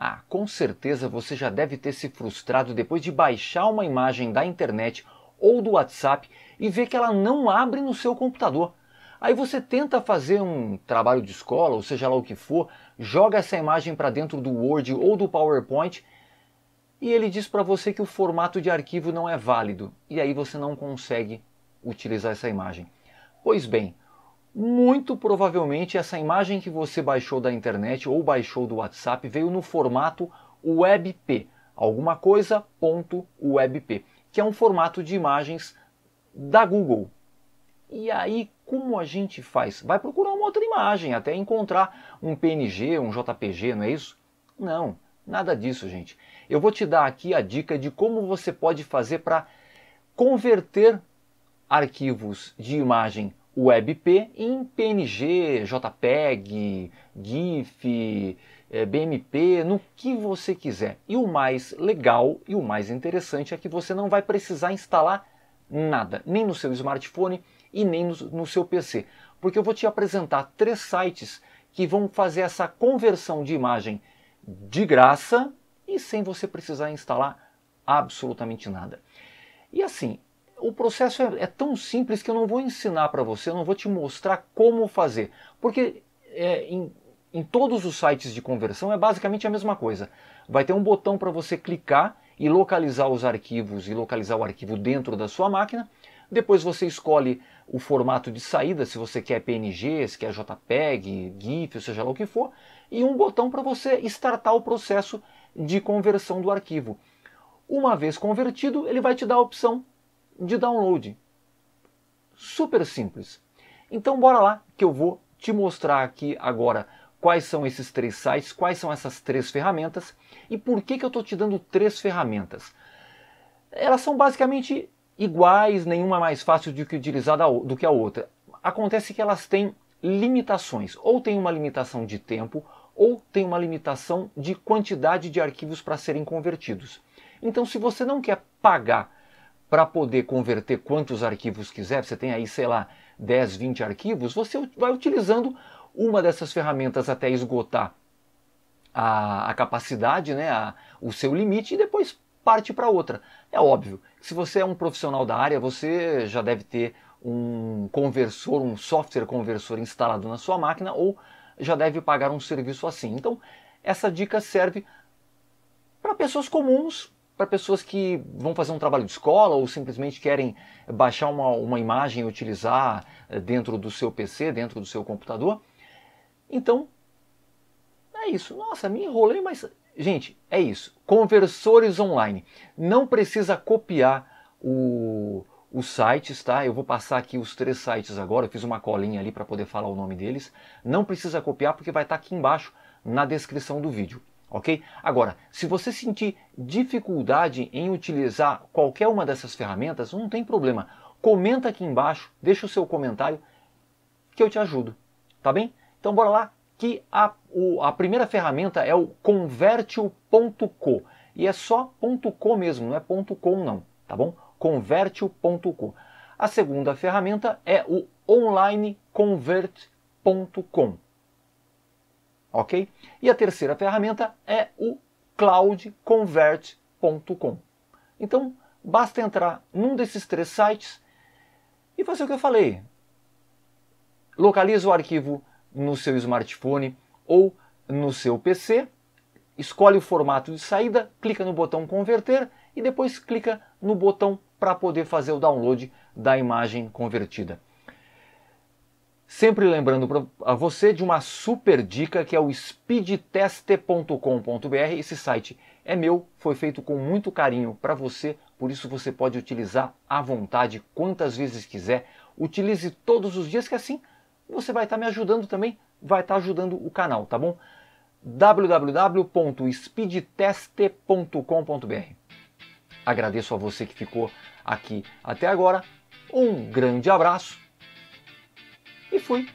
Ah, com certeza você já deve ter se frustrado depois de baixar uma imagem da internet ou do WhatsApp e ver que ela não abre no seu computador. Aí você tenta fazer um trabalho de escola, ou seja lá o que for, joga essa imagem para dentro do Word ou do PowerPoint e ele diz para você que o formato de arquivo não é válido e aí você não consegue utilizar essa imagem. Pois bem, muito provavelmente essa imagem que você baixou da internet ou baixou do WhatsApp veio no formato WebP, alguma coisa ponto .webp, que é um formato de imagens da Google. E aí, como a gente faz? Vai procurar uma outra imagem até encontrar um PNG, um JPG, não é isso? Não, nada disso, gente. Eu vou te dar aqui a dica de como você pode fazer para converter arquivos de imagem WebP em PNG, JPEG, GIF, eh, BMP, no que você quiser. E o mais legal e o mais interessante é que você não vai precisar instalar nada, nem no seu smartphone e nem no, no seu PC, porque eu vou te apresentar três sites que vão fazer essa conversão de imagem de graça e sem você precisar instalar absolutamente nada. E assim, o processo é, é, tão simples que eu não vou ensinar para você, eu não vou te mostrar como fazer. Porque é, em, em todos os sites de conversão é basicamente a mesma coisa. Vai ter um botão para você clicar e localizar os arquivos e localizar o arquivo dentro da sua máquina. Depois você escolhe o formato de saída, se você quer PNG, se quer JPEG, GIF, seja lá o que for, e um botão para você startar o processo de conversão do arquivo. Uma vez convertido, ele vai te dar a opção de download. Super simples. Então bora lá que eu vou te mostrar aqui agora quais são esses três sites, quais são essas três ferramentas e por que, que eu estou te dando três ferramentas. Elas são basicamente iguais, nenhuma é mais fácil de utilizar do que a outra. Acontece que elas têm limitações, ou tem uma limitação de tempo, ou tem uma limitação de quantidade de arquivos para serem convertidos. Então, se você não quer pagar para poder converter quantos arquivos quiser, você tem aí, sei lá, 10, 20 arquivos, você vai utilizando uma dessas ferramentas até esgotar a, a capacidade, né, a, o seu limite, e depois parte para outra. É óbvio que se você é um profissional da área, você já deve ter um conversor, um software conversor instalado na sua máquina ou já deve pagar um serviço assim. Então, essa dica serve para pessoas comuns para pessoas que vão fazer um trabalho de escola ou simplesmente querem baixar uma, uma imagem e utilizar eh, dentro do seu PC, dentro do seu computador. Então, é isso. Nossa, me enrolei, mas. Gente, é isso. Conversores online. Não precisa copiar o, os sites, tá? Eu vou passar aqui os três sites agora. Eu fiz uma colinha ali para poder falar o nome deles. Não precisa copiar porque vai estar tá aqui embaixo na descrição do vídeo ok? Agora, se você sentir dificuldade em utilizar qualquer uma dessas ferramentas, não tem problema. Comenta aqui embaixo, deixa o seu comentário que eu te ajudo, tá bem? Então bora lá, que a, o, a primeira ferramenta é o convertio.co e é só .co mesmo, não é .com não, tá bom? Convertio.co. A segunda ferramenta é o onlineconvert.com ok? E a terceira ferramenta é o cloudconvert.com. Então, basta entrar num desses três sites e fazer o que eu falei. Localiza o arquivo no seu smartphone ou no seu PC, escolhe o formato de saída, clica no botão converter e depois clica no botão para poder fazer o download da imagem convertida. Sempre lembrando a você de uma super dica que é o speedtest.com.br. Esse site é meu, foi feito com muito carinho para você, por isso você pode utilizar à vontade quantas vezes quiser. Utilize todos os dias que assim você vai estar tá me ajudando também, vai estar tá ajudando o canal, tá bom? www.speedtest.com.br. Agradeço a você que ficou aqui até agora. Um grande abraço e fui.